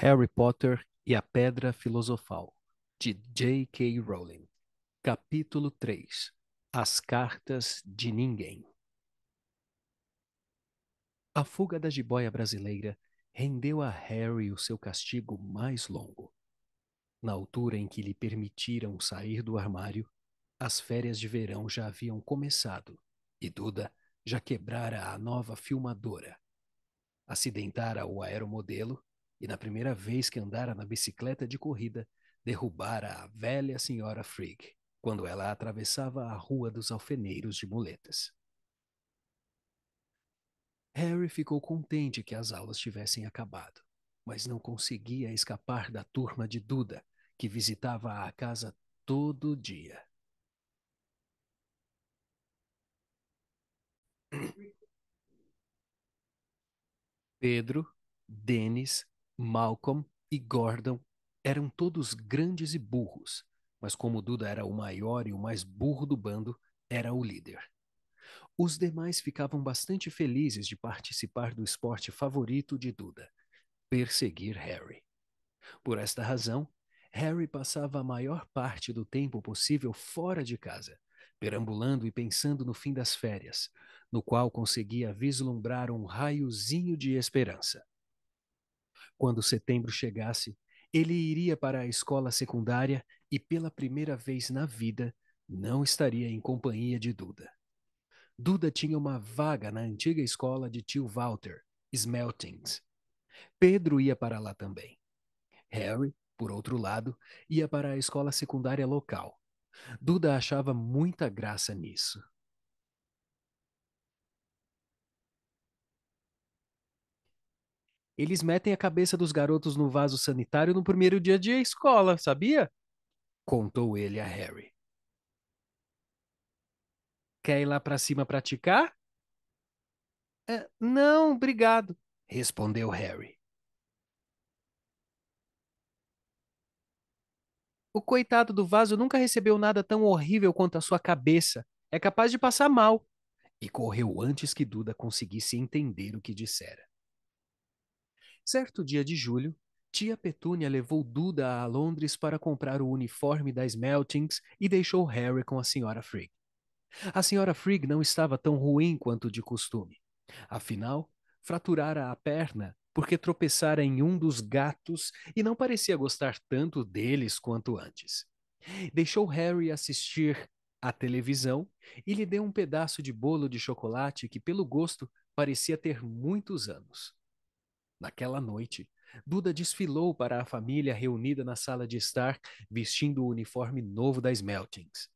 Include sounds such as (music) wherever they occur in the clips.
Harry Potter e a Pedra Filosofal, de J.K. Rowling. Capítulo 3 As Cartas de Ninguém A fuga da jiboia brasileira rendeu a Harry o seu castigo mais longo. Na altura em que lhe permitiram sair do armário, as férias de verão já haviam começado e Duda já quebrara a nova filmadora. Acidentara o aeromodelo e na primeira vez que andara na bicicleta de corrida, derrubara a velha senhora Frigg, quando ela atravessava a rua dos alfeneiros de muletas. Harry ficou contente que as aulas tivessem acabado, mas não conseguia escapar da turma de Duda, que visitava a casa todo dia. Pedro, Denis Malcolm e Gordon eram todos grandes e burros, mas como Duda era o maior e o mais burro do bando, era o líder. Os demais ficavam bastante felizes de participar do esporte favorito de Duda perseguir Harry. Por esta razão, Harry passava a maior parte do tempo possível fora de casa, perambulando e pensando no fim das férias, no qual conseguia vislumbrar um raiozinho de esperança. Quando setembro chegasse, ele iria para a escola secundária e, pela primeira vez na vida, não estaria em companhia de Duda. Duda tinha uma vaga na antiga escola de tio Walter, Smeltings. Pedro ia para lá também. Harry, por outro lado, ia para a escola secundária local. Duda achava muita graça nisso. Eles metem a cabeça dos garotos no vaso sanitário no primeiro dia de escola, sabia? Contou ele a Harry. Quer ir lá para cima praticar? É, não, obrigado, respondeu Harry. O coitado do vaso nunca recebeu nada tão horrível quanto a sua cabeça. É capaz de passar mal. E correu antes que Duda conseguisse entender o que dissera. Certo dia de julho, tia Petúnia levou Duda a Londres para comprar o uniforme da Smeltings e deixou Harry com a senhora Frigg. A senhora Frigg não estava tão ruim quanto de costume. Afinal, fraturara a perna porque tropeçara em um dos gatos e não parecia gostar tanto deles quanto antes. Deixou Harry assistir à televisão e lhe deu um pedaço de bolo de chocolate que, pelo gosto, parecia ter muitos anos. Naquela noite, Duda desfilou para a família reunida na sala de estar, vestindo o uniforme novo da Smeltings.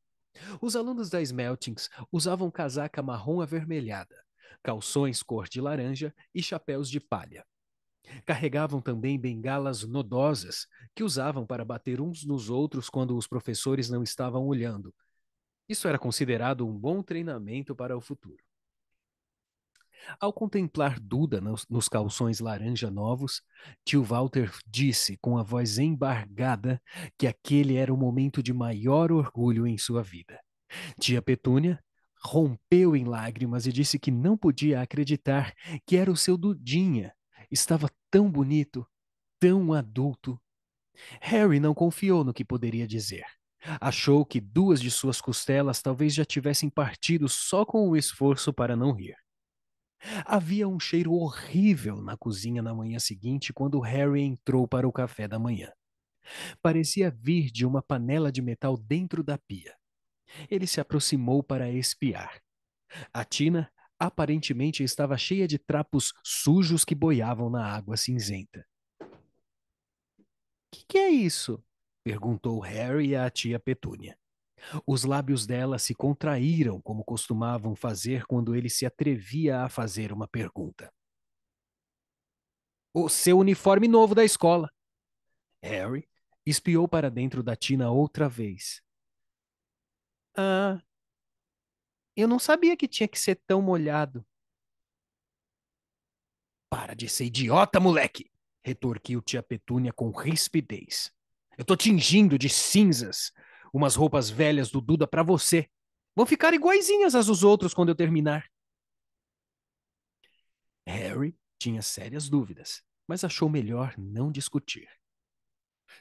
Os alunos da Smeltings usavam casaca marrom avermelhada, calções cor de laranja e chapéus de palha. Carregavam também bengalas nodosas, que usavam para bater uns nos outros quando os professores não estavam olhando. Isso era considerado um bom treinamento para o futuro. Ao contemplar Duda nos, nos calções laranja novos, tio Walter disse com a voz embargada que aquele era o momento de maior orgulho em sua vida. Tia Petúnia rompeu em lágrimas e disse que não podia acreditar que era o seu Dudinha. Estava tão bonito, tão adulto. Harry não confiou no que poderia dizer. Achou que duas de suas costelas talvez já tivessem partido só com o esforço para não rir. Havia um cheiro horrível na cozinha na manhã seguinte quando Harry entrou para o café da manhã. Parecia vir de uma panela de metal dentro da pia. Ele se aproximou para espiar. A tina aparentemente estava cheia de trapos sujos que boiavam na água cinzenta. Que que é isso? perguntou Harry à tia Petúnia. Os lábios dela se contraíram, como costumavam fazer quando ele se atrevia a fazer uma pergunta. O seu uniforme novo da escola. Harry espiou para dentro da tina outra vez. Ah, eu não sabia que tinha que ser tão molhado. Para de ser idiota, moleque! retorquiu tia Petúnia com rispidez. Eu tô tingindo de cinzas umas roupas velhas do Duda para você. Vão ficar iguaizinhas às dos outros quando eu terminar. Harry tinha sérias dúvidas, mas achou melhor não discutir.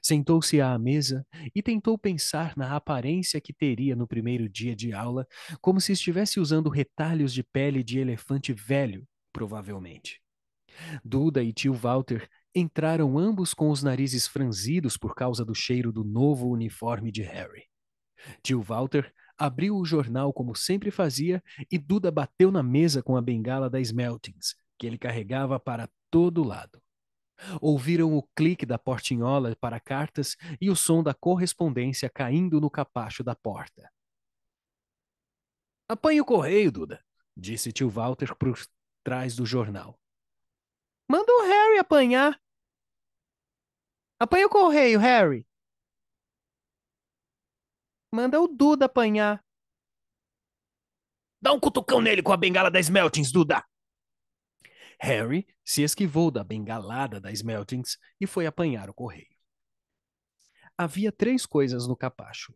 Sentou-se à mesa e tentou pensar na aparência que teria no primeiro dia de aula, como se estivesse usando retalhos de pele de elefante velho, provavelmente. Duda e tio Walter entraram ambos com os narizes franzidos por causa do cheiro do novo uniforme de Harry. Tio Walter abriu o jornal como sempre fazia e Duda bateu na mesa com a bengala da Smeltings, que ele carregava para todo lado. Ouviram o clique da portinhola para cartas e o som da correspondência caindo no capacho da porta. Apanhe o correio, Duda, disse tio Walter por trás do jornal. Manda o Harry apanhar, Apanha o correio, Harry. Manda o Duda apanhar. Dá um cutucão nele com a bengala da Smeltings, Duda! Harry se esquivou da bengalada da Smeltings e foi apanhar o correio. Havia três coisas no capacho: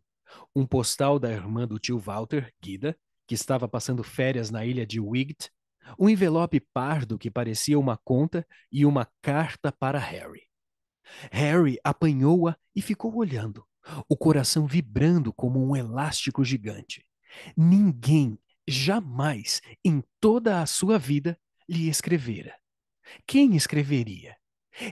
um postal da irmã do tio Walter, Guida, que estava passando férias na ilha de Wigt, um envelope pardo que parecia uma conta e uma carta para Harry. Harry apanhou-a e ficou olhando, o coração vibrando como um elástico gigante. Ninguém jamais em toda a sua vida lhe escrevera. Quem escreveria?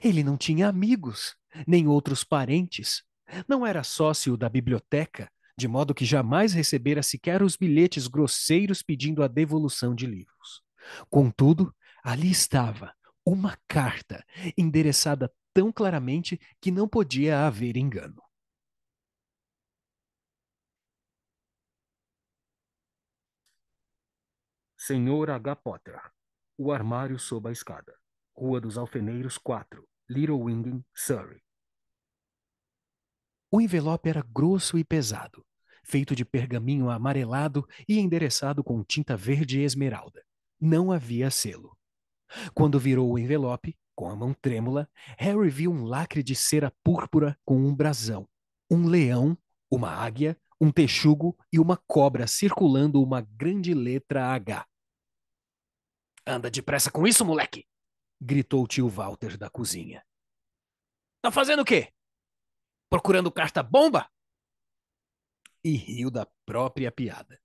Ele não tinha amigos, nem outros parentes. Não era sócio da biblioteca, de modo que jamais recebera sequer os bilhetes grosseiros pedindo a devolução de livros. Contudo, ali estava, uma carta endereçada tão claramente que não podia haver engano. Senhor H. Potter, o armário sob a escada, Rua dos Alfeneiros 4, Little Winging, Surrey. O envelope era grosso e pesado, feito de pergaminho amarelado e endereçado com tinta verde e esmeralda. Não havia selo. Quando virou o envelope, com a mão trêmula, Harry viu um lacre de cera púrpura com um brasão, um leão, uma águia, um texugo e uma cobra circulando uma grande letra H. Anda depressa com isso, moleque! gritou o tio Walter da cozinha. Tá fazendo o quê? Procurando carta-bomba? E riu da própria piada.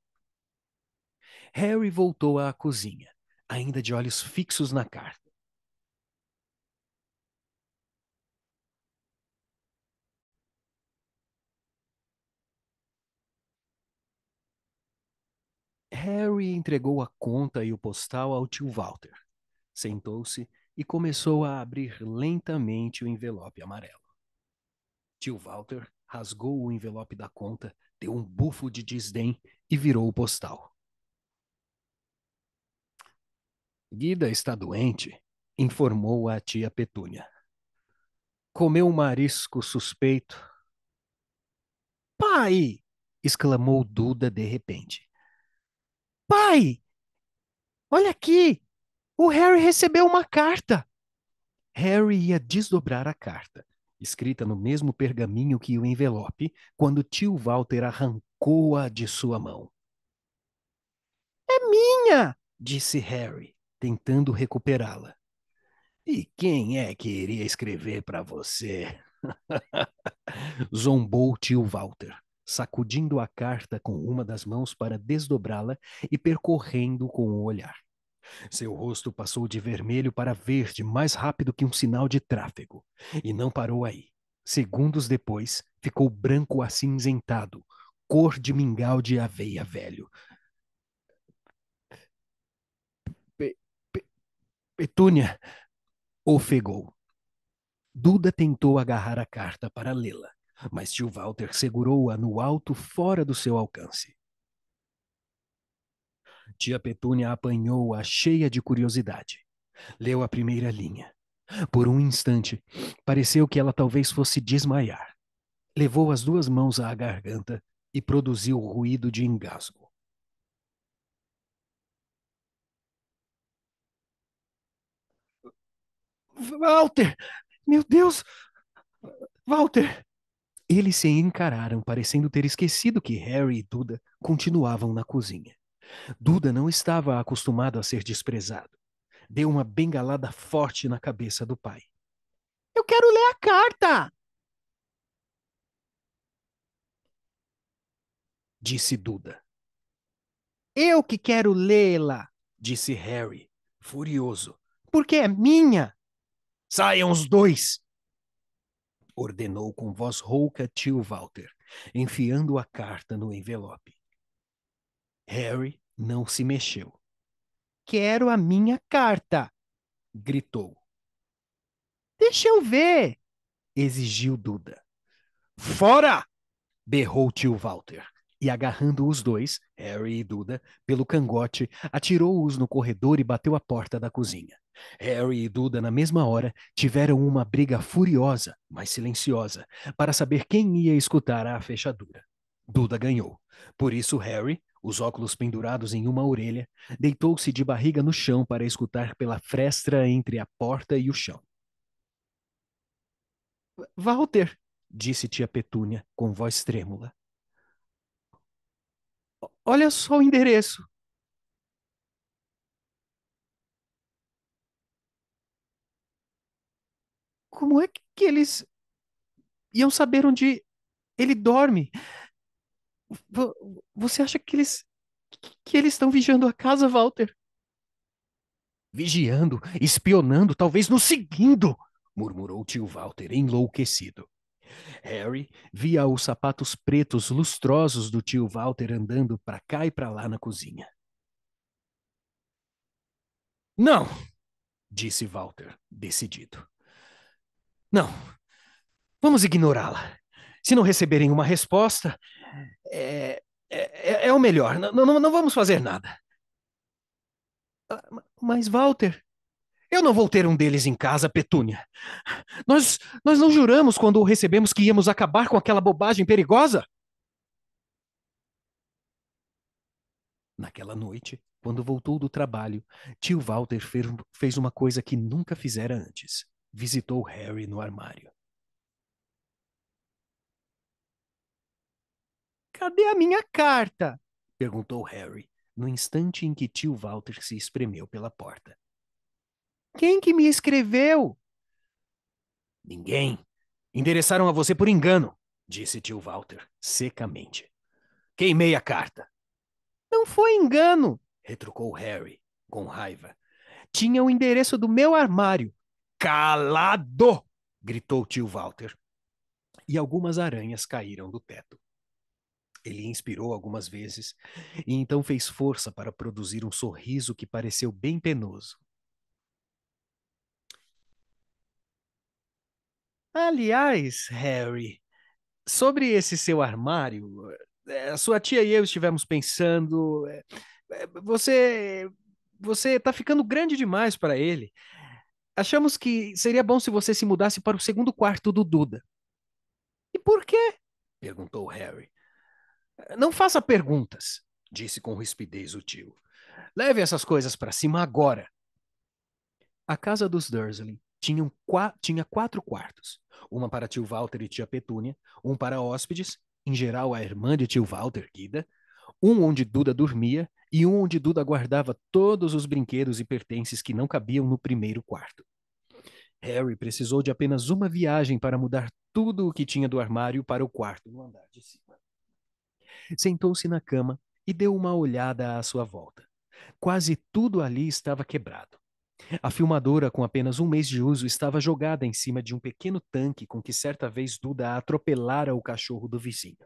Harry voltou à cozinha ainda de olhos fixos na carta. Harry entregou a conta e o postal ao tio Walter. Sentou-se e começou a abrir lentamente o envelope amarelo. Tio Walter rasgou o envelope da conta, deu um bufo de desdém e virou o postal. Guida está doente, informou a tia Petúnia. Comeu um marisco suspeito. Pai! exclamou Duda de repente. Pai! Olha aqui! O Harry recebeu uma carta! Harry ia desdobrar a carta, escrita no mesmo pergaminho que o envelope, quando tio Walter arrancou-a de sua mão. É minha! disse Harry tentando recuperá-la. E quem é que iria escrever para você? (laughs) Zombou tio Walter, sacudindo a carta com uma das mãos para desdobrá-la e percorrendo com o olhar. Seu rosto passou de vermelho para verde mais rápido que um sinal de tráfego. E não parou aí. Segundos depois, ficou branco acinzentado, cor de mingau de aveia velho, Petúnia ofegou. Duda tentou agarrar a carta para lê-la, mas tio Walter segurou-a no alto fora do seu alcance. Tia Petúnia apanhou-a cheia de curiosidade. Leu a primeira linha. Por um instante, pareceu que ela talvez fosse desmaiar. Levou as duas mãos à garganta e produziu ruído de engasgo. Walter! Meu Deus! Walter! Eles se encararam, parecendo ter esquecido que Harry e Duda continuavam na cozinha. Duda não estava acostumado a ser desprezado. Deu uma bengalada forte na cabeça do pai. Eu quero ler a carta! Disse Duda. Eu que quero lê-la! Disse Harry, furioso. Porque é minha! Saiam os dois! Ordenou com voz rouca tio Walter, enfiando a carta no envelope. Harry não se mexeu. Quero a minha carta! gritou. Deixa eu ver! exigiu Duda. Fora! berrou tio Walter, e agarrando os dois, Harry e Duda, pelo cangote, atirou-os no corredor e bateu a porta da cozinha. Harry e Duda, na mesma hora, tiveram uma briga furiosa, mas silenciosa, para saber quem ia escutar a fechadura. Duda ganhou. Por isso, Harry, os óculos pendurados em uma orelha, deitou-se de barriga no chão para escutar pela fresta entre a porta e o chão. Walter, disse tia Petúnia com voz trêmula olha só o endereço. Como é que eles iam saber onde ele dorme? Você acha que eles que eles estão vigiando a casa, Walter? Vigiando, espionando, talvez nos seguindo, murmurou tio Walter, enlouquecido. Harry via os sapatos pretos lustrosos do tio Walter andando para cá e para lá na cozinha. Não, disse Walter, decidido. Não. Vamos ignorá-la. Se não receberem uma resposta, é, é, é, é o melhor. Não, não, não vamos fazer nada. Ah, mas, Walter, eu não vou ter um deles em casa, Petúnia. Nós, nós não juramos quando o recebemos que íamos acabar com aquela bobagem perigosa? Naquela noite, quando voltou do trabalho, tio Walter fez uma coisa que nunca fizera antes: visitou Harry no armário. Cadê a minha carta? perguntou Harry, no instante em que tio Walter se espremeu pela porta. Quem que me escreveu? Ninguém. Endereçaram a você por engano, disse tio Walter, secamente. Queimei a carta. Não foi engano, retrucou Harry, com raiva. Tinha o endereço do meu armário. Calado! gritou tio Walter. E algumas aranhas caíram do teto. Ele inspirou algumas vezes e então fez força para produzir um sorriso que pareceu bem penoso. Aliás, Harry, sobre esse seu armário, eh, a sua tia e eu estivemos pensando. Eh, eh, você. Você está ficando grande demais para ele. Achamos que seria bom se você se mudasse para o segundo quarto do Duda. E por quê? perguntou Harry. Não faça perguntas, disse com rispidez o tio. Leve essas coisas para cima agora. A casa dos Dursley tinham tinha quatro quartos: uma para tio Walter e tia Petúnia, um para hóspedes, em geral a irmã de tio Walter, Guida, um onde Duda dormia e um onde Duda guardava todos os brinquedos e pertences que não cabiam no primeiro quarto. Harry precisou de apenas uma viagem para mudar tudo o que tinha do armário para o quarto no andar de cima. Sentou-se na cama e deu uma olhada à sua volta. Quase tudo ali estava quebrado. A filmadora, com apenas um mês de uso, estava jogada em cima de um pequeno tanque com que certa vez Duda atropelara o cachorro do vizinho.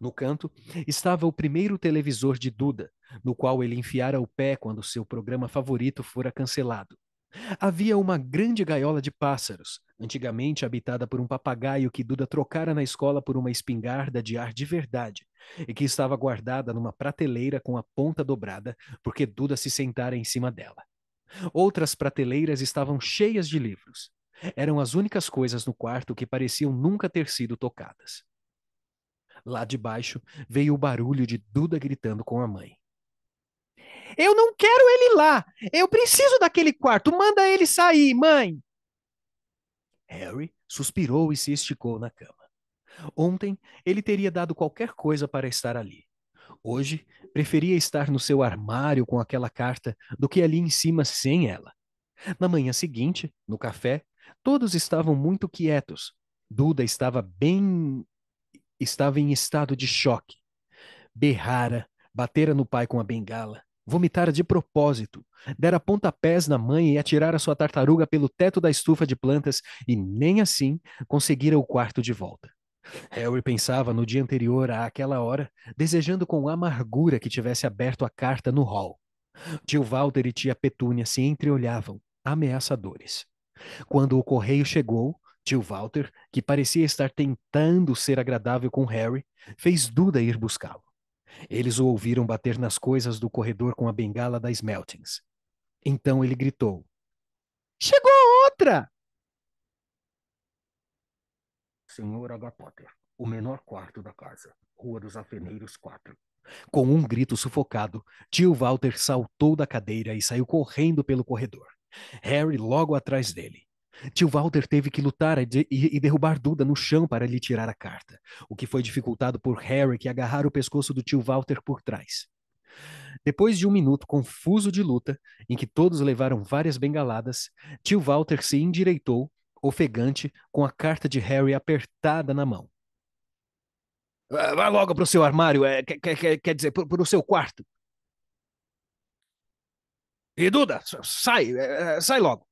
No canto estava o primeiro televisor de Duda, no qual ele enfiara o pé quando seu programa favorito fora cancelado. Havia uma grande gaiola de pássaros, antigamente habitada por um papagaio que Duda trocara na escola por uma espingarda de ar de verdade, e que estava guardada numa prateleira com a ponta dobrada, porque Duda se sentara em cima dela. Outras prateleiras estavam cheias de livros. Eram as únicas coisas no quarto que pareciam nunca ter sido tocadas. Lá de baixo veio o barulho de Duda gritando com a mãe. Eu não quero ele lá! Eu preciso daquele quarto! Manda ele sair, mãe! Harry suspirou e se esticou na cama. Ontem ele teria dado qualquer coisa para estar ali. Hoje, preferia estar no seu armário com aquela carta do que ali em cima sem ela. Na manhã seguinte, no café, todos estavam muito quietos. Duda estava bem. estava em estado de choque. Berrara, batera no pai com a bengala, vomitara de propósito, dera pontapés na mãe e atirara sua tartaruga pelo teto da estufa de plantas e nem assim conseguira o quarto de volta. Harry pensava no dia anterior àquela hora, desejando com amargura que tivesse aberto a carta no hall. Tio Walter e tia Petúnia se entreolhavam, ameaçadores. Quando o correio chegou, tio Walter, que parecia estar tentando ser agradável com Harry, fez Duda ir buscá-lo. Eles o ouviram bater nas coisas do corredor com a bengala das Meltings. Então ele gritou: Chegou outra! Senhor H. Potter, o menor quarto da casa, Rua dos Afeneiros 4. Com um grito sufocado, tio Walter saltou da cadeira e saiu correndo pelo corredor. Harry logo atrás dele. Tio Walter teve que lutar e derrubar Duda no chão para lhe tirar a carta, o que foi dificultado por Harry, que agarrara o pescoço do tio Walter por trás. Depois de um minuto confuso de luta, em que todos levaram várias bengaladas, tio Walter se endireitou ofegante, com a carta de Harry apertada na mão. Vá logo para o seu armário, é, quer, quer, quer dizer, para o seu quarto. E Duda, sai, é, é, sai logo.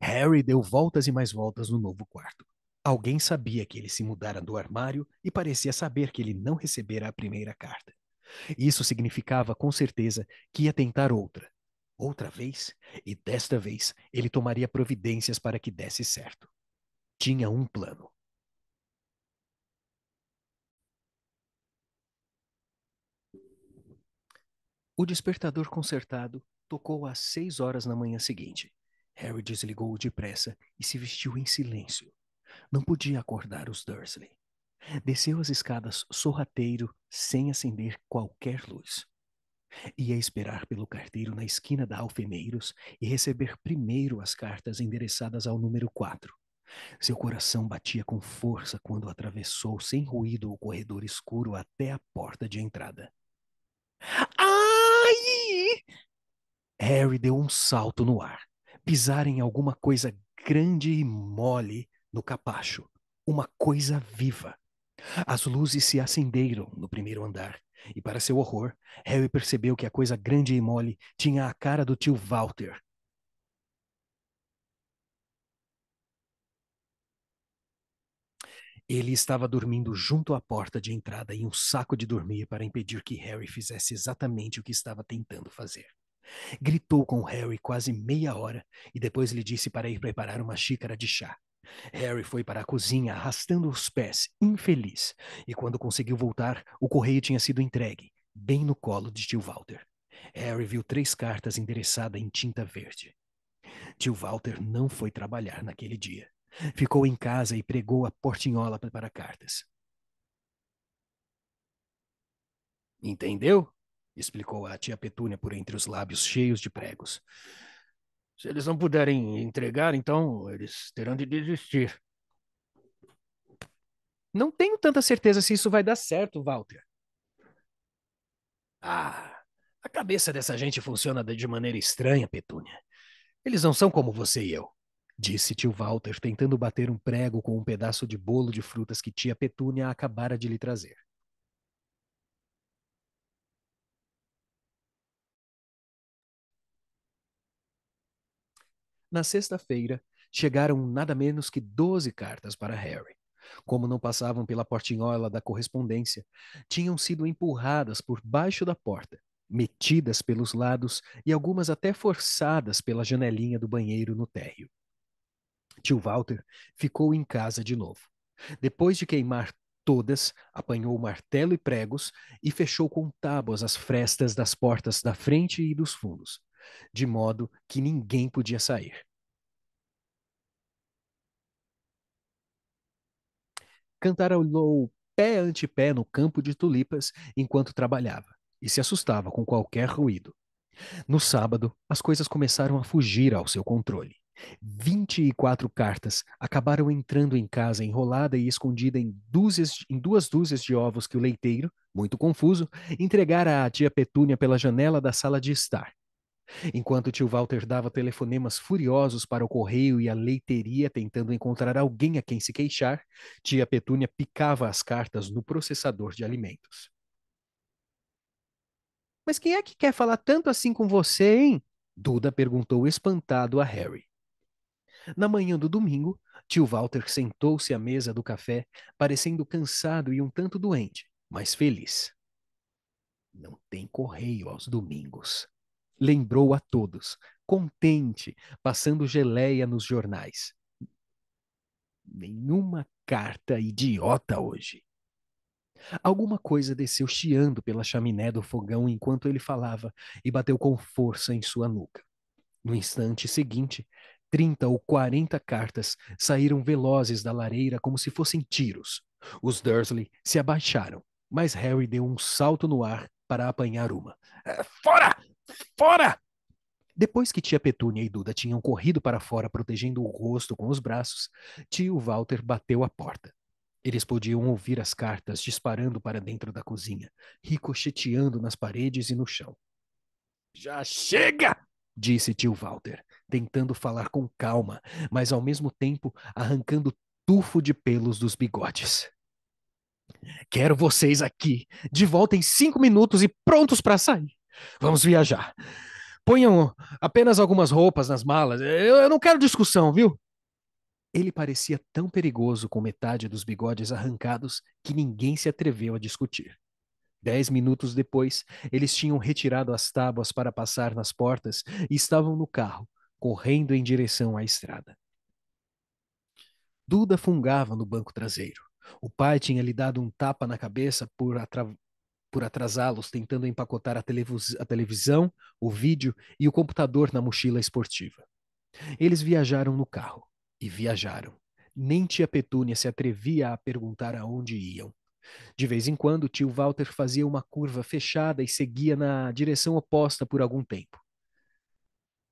Harry deu voltas e mais voltas no novo quarto. Alguém sabia que ele se mudara do armário e parecia saber que ele não recebera a primeira carta. Isso significava, com certeza, que ia tentar outra, outra vez, e desta vez ele tomaria providências para que desse certo. Tinha um plano. O despertador consertado tocou às seis horas na manhã seguinte. Harry desligou-o depressa e se vestiu em silêncio. Não podia acordar os Dursley. Desceu as escadas sorrateiro, sem acender qualquer luz. Ia é esperar pelo carteiro na esquina da Alfeneiros e receber primeiro as cartas endereçadas ao número 4. Seu coração batia com força quando atravessou sem ruído o corredor escuro até a porta de entrada. Ai! Harry deu um salto no ar, pisar em alguma coisa grande e mole no capacho, uma coisa viva. As luzes se acenderam no primeiro andar e para seu horror, Harry percebeu que a coisa grande e mole tinha a cara do tio Walter. Ele estava dormindo junto à porta de entrada em um saco de dormir para impedir que Harry fizesse exatamente o que estava tentando fazer. Gritou com Harry quase meia hora e depois lhe disse para ir preparar uma xícara de chá. Harry foi para a cozinha arrastando os pés, infeliz, e quando conseguiu voltar, o correio tinha sido entregue, bem no colo de tio Walter. Harry viu três cartas endereçadas em tinta verde. Tio Walter não foi trabalhar naquele dia. Ficou em casa e pregou a portinhola para cartas. Entendeu? explicou a tia Petúnia por entre os lábios cheios de pregos. Se eles não puderem entregar, então eles terão de desistir. Não tenho tanta certeza se isso vai dar certo, Walter. Ah, a cabeça dessa gente funciona de maneira estranha, Petúnia. Eles não são como você e eu, disse tio Walter, tentando bater um prego com um pedaço de bolo de frutas que tia Petúnia acabara de lhe trazer. Na sexta-feira, chegaram nada menos que 12 cartas para Harry. Como não passavam pela portinhola da correspondência, tinham sido empurradas por baixo da porta, metidas pelos lados e algumas até forçadas pela janelinha do banheiro no térreo. Tio Walter ficou em casa de novo. Depois de queimar todas, apanhou martelo e pregos e fechou com tábuas as frestas das portas da frente e dos fundos de modo que ninguém podia sair. Cantarolou pé ante pé no campo de tulipas enquanto trabalhava e se assustava com qualquer ruído. No sábado, as coisas começaram a fugir ao seu controle. 24 cartas acabaram entrando em casa enrolada e escondida em, dúzias, em, duas dúzias de ovos que o leiteiro, muito confuso, entregara à tia Petúnia pela janela da sala de estar. Enquanto o tio Walter dava telefonemas furiosos para o correio e a leiteria tentando encontrar alguém a quem se queixar, tia Petúnia picava as cartas no processador de alimentos. Mas quem é que quer falar tanto assim com você, hein? Duda perguntou espantado a Harry. Na manhã do domingo, tio Walter sentou-se à mesa do café, parecendo cansado e um tanto doente, mas feliz. Não tem correio aos domingos, lembrou a todos, contente, passando geleia nos jornais. Nenhuma carta idiota hoje. Alguma coisa desceu chiando pela chaminé do fogão enquanto ele falava e bateu com força em sua nuca. No instante seguinte, trinta ou quarenta cartas saíram velozes da lareira como se fossem tiros. Os Dursley se abaixaram, mas Harry deu um salto no ar para apanhar uma. É, fora! Fora! Depois que tia Petúnia e Duda tinham corrido para fora protegendo o rosto com os braços, tio Walter bateu a porta. Eles podiam ouvir as cartas disparando para dentro da cozinha, ricocheteando nas paredes e no chão. Já chega! disse tio Walter, tentando falar com calma, mas ao mesmo tempo arrancando tufo de pelos dos bigodes. Quero vocês aqui, de volta em cinco minutos e prontos para sair. Vamos viajar. Ponham apenas algumas roupas nas malas. Eu, eu não quero discussão, viu? Ele parecia tão perigoso com metade dos bigodes arrancados que ninguém se atreveu a discutir. Dez minutos depois, eles tinham retirado as tábuas para passar nas portas e estavam no carro, correndo em direção à estrada. Duda fungava no banco traseiro. O pai tinha lhe dado um tapa na cabeça por, atra por atrasá-los, tentando empacotar a, televis a televisão, o vídeo e o computador na mochila esportiva. Eles viajaram no carro. E viajaram. Nem tia Petúnia se atrevia a perguntar aonde iam. De vez em quando, tio Walter fazia uma curva fechada e seguia na direção oposta por algum tempo.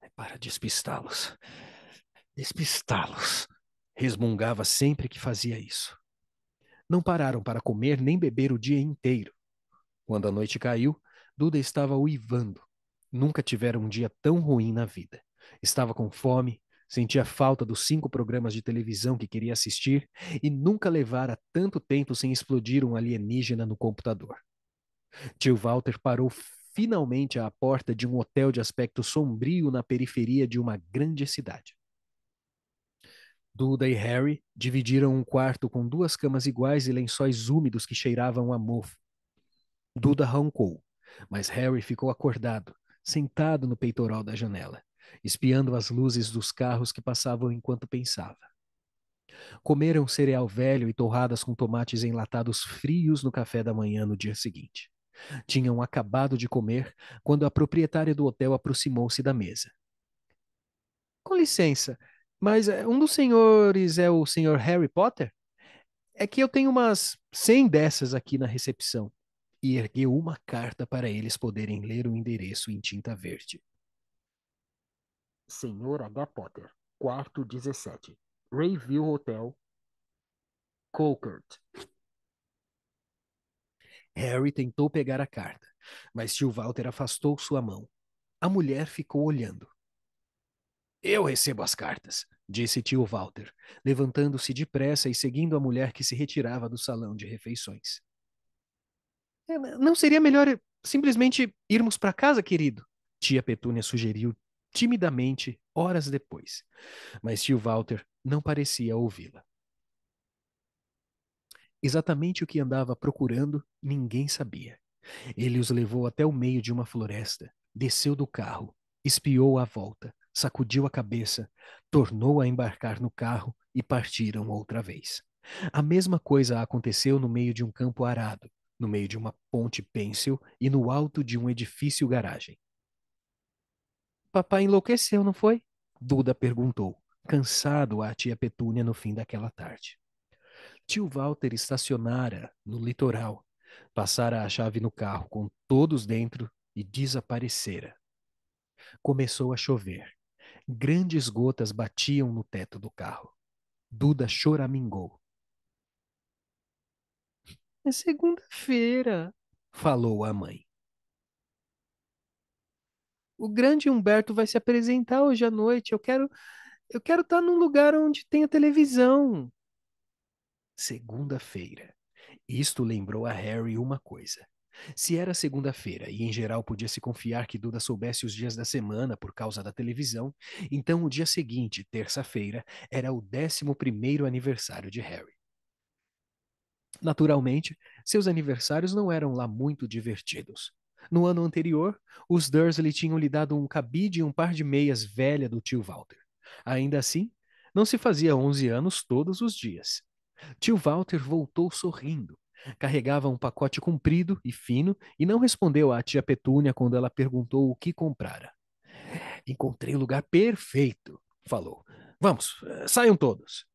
É para despistá-los. Despistá-los. Resmungava sempre que fazia isso. Não pararam para comer nem beber o dia inteiro. Quando a noite caiu, Duda estava uivando. Nunca tivera um dia tão ruim na vida. Estava com fome, sentia falta dos cinco programas de televisão que queria assistir e nunca levara tanto tempo sem explodir um alienígena no computador. Tio Walter parou finalmente à porta de um hotel de aspecto sombrio na periferia de uma grande cidade. Duda e Harry dividiram um quarto com duas camas iguais e lençóis úmidos que cheiravam a mofo. Duda roncou, mas Harry ficou acordado, sentado no peitoral da janela, espiando as luzes dos carros que passavam enquanto pensava. Comeram cereal velho e torradas com tomates enlatados frios no café da manhã no dia seguinte. Tinham acabado de comer quando a proprietária do hotel aproximou-se da mesa. Com licença, mas eh, um dos senhores é o senhor Harry Potter? É que eu tenho umas cem dessas aqui na recepção e ergueu uma carta para eles poderem ler o endereço em tinta verde. Senhor H. Potter, quarto 17, Rayville Hotel, Colcurt. Harry tentou pegar a carta, mas tio Walter afastou sua mão. A mulher ficou olhando. Eu recebo as cartas, disse tio Walter, levantando-se depressa e seguindo a mulher que se retirava do salão de refeições. É, não seria melhor simplesmente irmos para casa, querido? Tia Petúnia sugeriu timidamente, horas depois. Mas tio Walter não parecia ouvi-la. Exatamente o que andava procurando, ninguém sabia. Ele os levou até o meio de uma floresta, desceu do carro, espiou à volta, sacudiu a cabeça, tornou a embarcar no carro e partiram outra vez. A mesma coisa aconteceu no meio de um campo arado, no meio de uma ponte pêncil e no alto de um edifício garagem. Papai enlouqueceu, não foi? Duda perguntou, cansado à tia Petúnia no fim daquela tarde. Tio Walter estacionara no litoral, passara a chave no carro com todos dentro e desaparecera. Começou a chover. Grandes gotas batiam no teto do carro. Duda choramingou. É segunda-feira, falou a mãe. O grande Humberto vai se apresentar hoje à noite. Eu quero eu quero estar tá num lugar onde tenha televisão. Segunda-feira. Isto lembrou a Harry uma coisa. Se era segunda-feira e em geral podia se confiar que Duda soubesse os dias da semana por causa da televisão, então o dia seguinte, terça-feira, era o décimo primeiro aniversário de Harry. Naturalmente, seus aniversários não eram lá muito divertidos. No ano anterior, os Dursley tinham lhe dado um cabide e um par de meias velha do tio Walter. Ainda assim, não se fazia 11 anos todos os dias. Tio Walter voltou sorrindo. Carregava um pacote comprido e fino e não respondeu à tia Petúnia quando ela perguntou o que comprara. Encontrei o lugar perfeito, falou. Vamos, eh, saiam todos.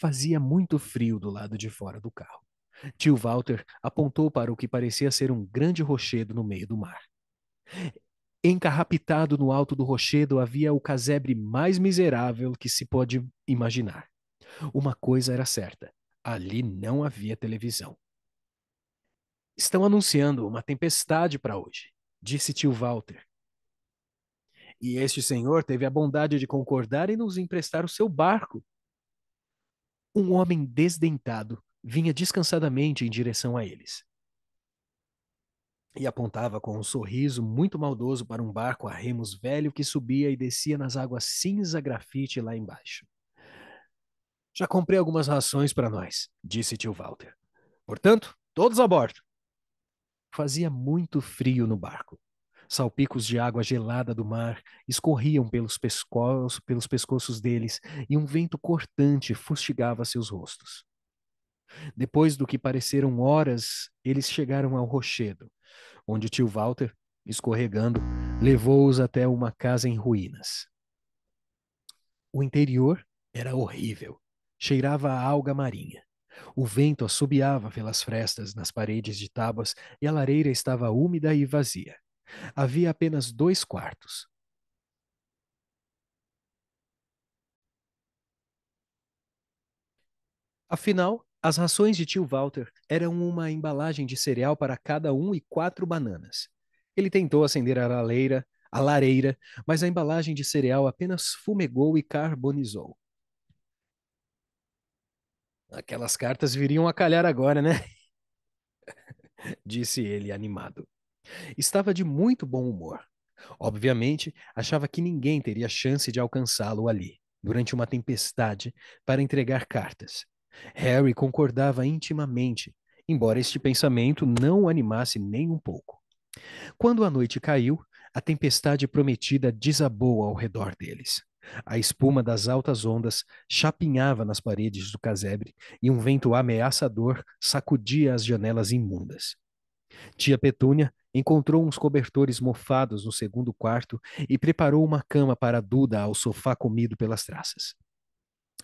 Fazia muito frio do lado de fora do carro. Tio Walter apontou para o que parecia ser um grande rochedo no meio do mar. Encarrapitado no alto do rochedo havia o casebre mais miserável que se pode imaginar. Uma coisa era certa: ali não havia televisão. Estão anunciando uma tempestade para hoje, disse tio Walter. E este senhor teve a bondade de concordar e nos emprestar o seu barco, um homem desdentado vinha descansadamente em direção a eles. E apontava com um sorriso muito maldoso para um barco a remos velho que subia e descia nas águas cinza grafite lá embaixo. Já comprei algumas rações para nós, disse tio Walter. Portanto, todos a bordo. Fazia muito frio no barco. Salpicos de água gelada do mar escorriam pelos, pesco pelos pescoços deles e um vento cortante fustigava seus rostos. Depois do que pareceram horas, eles chegaram ao rochedo, onde tio Walter, escorregando, levou-os até uma casa em ruínas. O interior era horrível. Cheirava a alga marinha. O vento assobiava pelas frestas nas paredes de tábuas e a lareira estava úmida e vazia. Havia apenas dois quartos. Afinal, as rações de tio Walter eram uma embalagem de cereal para cada um e quatro bananas. Ele tentou acender a lareira, a lareira, mas a embalagem de cereal apenas fumegou e carbonizou. Aquelas cartas viriam a calhar agora, né? (laughs) Disse ele animado. Estava de muito bom humor. Obviamente, achava que ninguém teria chance de alcançá-lo ali, durante uma tempestade, para entregar cartas. Harry concordava intimamente, embora este pensamento não o animasse nem um pouco. Quando a noite caiu, a tempestade prometida desabou ao redor deles. A espuma das altas ondas chapinhava nas paredes do casebre e um vento ameaçador sacudia as janelas imundas. Tia Petúnia encontrou uns cobertores mofados no segundo quarto e preparou uma cama para Duda ao sofá comido pelas traças.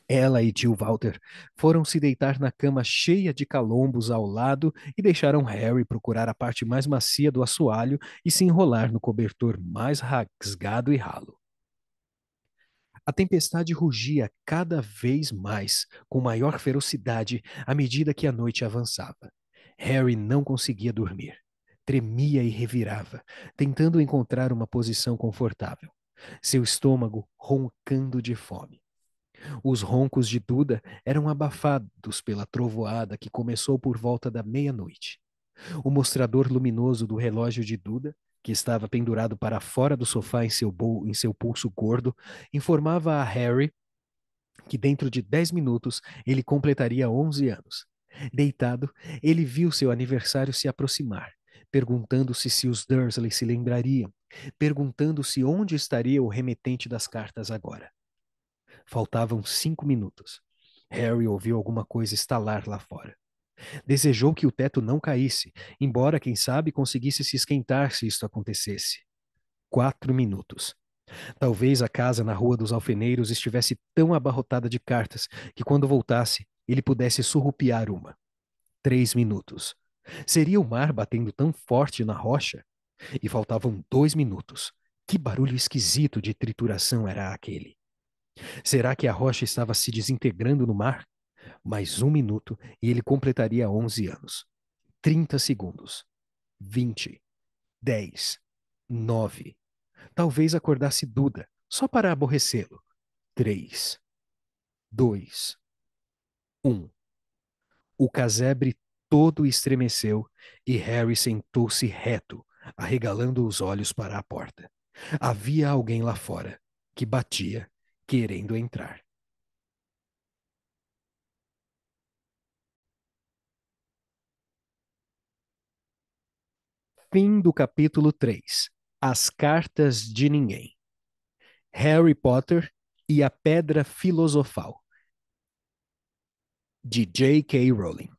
Ela e tio Walter foram se deitar na cama cheia de calombos ao lado e deixaram Harry procurar a parte mais macia do assoalho e se enrolar no cobertor mais rasgado e ralo. A tempestade rugia cada vez mais, com maior ferocidade, à medida que a noite avançava. Harry não conseguia dormir. Tremia e revirava, tentando encontrar uma posição confortável. Seu estômago roncando de fome. Os roncos de Duda eram abafados pela trovoada que começou por volta da meia-noite. O mostrador luminoso do relógio de Duda, que estava pendurado para fora do sofá em seu, bol em seu pulso gordo, informava a Harry que dentro de dez minutos ele completaria onze anos Deitado, ele viu seu aniversário se aproximar, perguntando-se se os Dursley se lembrariam, perguntando-se onde estaria o remetente das cartas agora. Faltavam cinco minutos. Harry ouviu alguma coisa estalar lá fora. Desejou que o teto não caísse, embora, quem sabe, conseguisse se esquentar se isto acontecesse. Quatro minutos. Talvez a casa na Rua dos Alfeneiros estivesse tão abarrotada de cartas que, quando voltasse, ele pudesse surrupiar uma. Três minutos. Seria o mar batendo tão forte na rocha? E faltavam dois minutos. Que barulho esquisito de trituração era aquele? Será que a rocha estava se desintegrando no mar? Mais um minuto e ele completaria onze anos. Trinta segundos. Vinte. Dez. Nove. Talvez acordasse Duda, só para aborrecê-lo. Três. Dois. Um. O casebre todo estremeceu e Harry sentou-se reto, arregalando os olhos para a porta. Havia alguém lá fora que batia, querendo entrar. Fim do capítulo 3 As Cartas de Ninguém Harry Potter e a Pedra Filosofal J.K. Rowling.